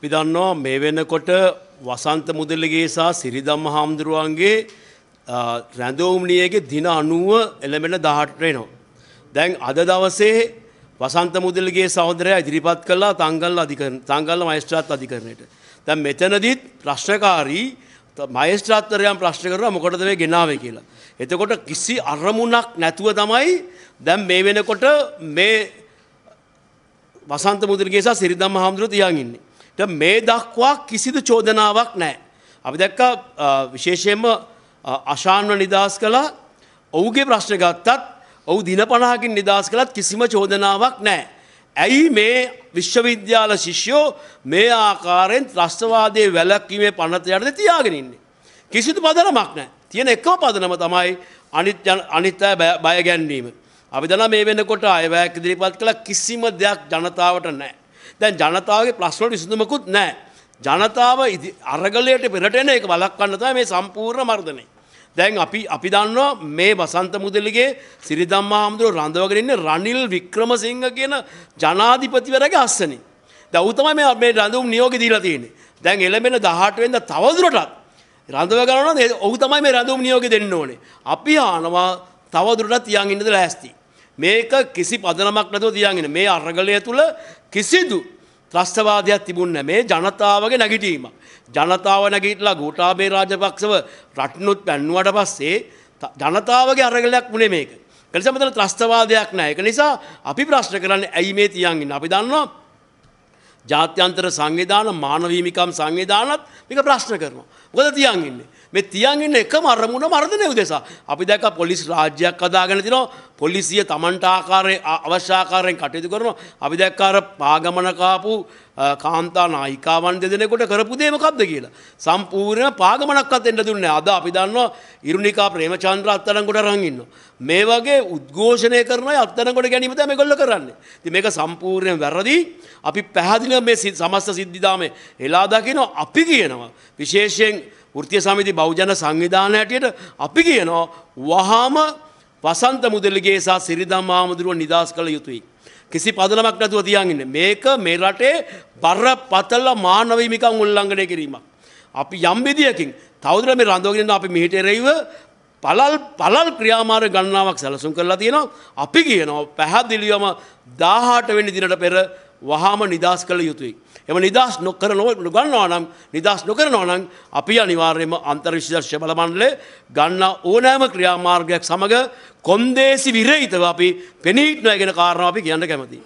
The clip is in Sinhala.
අපි දන්නවා මේ වෙනකොට වසන්ත මුදලගේ සහ සිරිදම්ම හාමුදුරුවන්ගේ රැඳෝම්නියගේ දින අනුව එළඹෙන දහටරෙනවා. දැන් අද දවසේ වසන්ත මුදලගේ සෞදරය ඉදිරිපත් කලා තංගල් තංගල්ල මයිස්ත්‍රාත් අධිකරණයට. තැන් මෙතනදීත් ප්‍රශ්නකාරී මයිස්ත්‍රාත්තරයම් ප්‍රශ්න කරවා මොකටද මේ ගෙනාව කියලා. එතකොට කිසි අරමුණක් නැතුව තමයි දැම් මේ වෙනකොට මේ වසන්ත මුදලගේ සහ සිරිදම් හාමුදුරුව තියන් ඉන්නේ. මේ දක්වා කිසිදු චෝදනාවක් නෑ. අපි දැක්ක විශේෂයෙන්ම අශාන්ව නිදහස් කළා ඔවුගේ ප්‍රශ්න ගත්තත් ඔවු දින පණහකින් නිදහස් කළත් කිසිම චෝදනාවක් නෑ. ඇයි මේ විශ්වවිද්‍යාල ශිෂ්‍යෝ මේ ආකාරයෙන් ත්‍රස්තවාදය වැලක්වීමේ පනත යටද තියාගෙනන්නේ. කිසිදු පදනමක් නෑ තියෙන එකම පදනම තමයි අනිත්තය බයගැන්වීම. අපි දන මේ වෙනකොට අයවැයක් දිරිපත් කළ කිසිම දෙයක් ජනතාවට නෑ. දැන් ජනතාවගේ ප්‍රශ්නවලට විසඳුමකුත් නැහැ. ජනතාව අරගලයට පෙරට එන එක වළක්වන්න තමයි මේ සම්පූර්ණ මර්ධනය. දැන් අපි අපි දන්නවා මේ වසන්ත මුදලිගේ සිරිදම්මා හාමුදුරුවෝ රඳවගෙන ඉන්නේ රනිල් වික්‍රමසිංහ කියන ජනාධිපතිවරයාගේ අස්සනේ. දැන් ඌ තමයි මේ මේ රඳවුම් නියෝගය දීලා තියෙන්නේ. දැන් එළඹෙන 18 වෙනිදා තවදුරටත් රඳව ගන්නවා නම් ඔහු තමයි මේ රඳවුම් නියෝගය දෙන්න ඕනේ. අපි ආනවා තවදුරටත් තියන් ඉන්නද ලෑස්ති. මේක කිසි පදනමක් නැතුව තියාගෙන මේ අරගලය තුල කිසිදු ත්‍රස්තවාදයක් තිබුණ මේ ජනතාවගේ නැගිටීම. ජනතාව නැගිටලා ගෝඨාභය රාජපක්ෂව රටනුත් පැන්නුවට පස්සේ ජනතාවගේ අරගලයක් වුණේ මේක. ඒ නිසා මෙතන ත්‍රස්තවාදයක් නැහැ. ඒක නිසා අපි ප්‍රශ්න කරන්නේ ඇයි මේ තියන් ඉන්නේ? අපි දන්නවා ජාත්‍යන්තර සංවිධාන මානවීමිකම් සංවිධානත් මේක ප්‍රශ්න කරනවා. මොකද තියන් ඉන්නේ? මේ තියන් ඉන්න එකම අරමුණ මර්ධනය උදෙසා. අපි දැක පොලිස් රාජ්‍යයක් අදාගෙන තිනවා පොලිසිය Tamanට ආකාරයේ අවශ්‍ය ආකාරයෙන් කටයුතු කරනවා. අපි දැක්ක අර පාගමන කාපු කාන්තා නායිකාවන් දෙදෙනෙකුට කරපු දේ මොකක්ද කියලා. සම්පූර්ණ පාගමනක්වත් එන්න දුන්නේ අද අපි දන්නවා ඉරුණිකා ප්‍රේමචන්ද්‍ර අත්අඩංගුවට අරන් ඉන්නවා. මේ වගේ උද්ඝෝෂණය කරන අය අත්අඩංගුවට ගැනීම තමයි මේගොල්ලෝ කරන්නේ. ඉතින් මේක සම්පූර්ණයෙන් වැරදි. අපි පැහැදිලිව මේ සමස්ත සිද්ධිදාමේ එලා දකිනවා අපි කියනවා. විශේෂයෙන් ෘතිය සමිති බෞජන සංවිධාන හැටියට අපි කියනවා වහාම වසන්ත මුදලිගේ සහ සිරිදම් ආමුදුරුව නිදහස් කළ යුතුයි. කිසි පදලමක් නැතුව තියන් ඉන්න. මේක මේ රටේ බරපතල මානවීමිකම් උල්ලංඝනය කිරීමක්. අපි යම් විදියකින් තවදුර මේ රඳවගෙන අපි මෙහිට එරෙහිව පලල් පලල් ක්‍රියාමාර ගණනාවක් සැලසුම් කරලා තියෙනවා. අපි කියනවා පැහැදිලිවම 18 වෙනි දිනට පෙර වහාම නිදහස් කළ යුතුයි. එම නිදහස් නොකර ගන්නවා නම් නිදහස් නොකරනවා නම් අපි අනිවාර්යයෙන්ම අන්තර්විශේෂ බල මණ්ඩලය ගන්න ඕනෑම ක්‍රියාමාර්ගයක් සමග කොන්දේසි විරහිතව අපි පෙනීට්නවා කියන කාරණාව අපි කියන්න කැමතියි.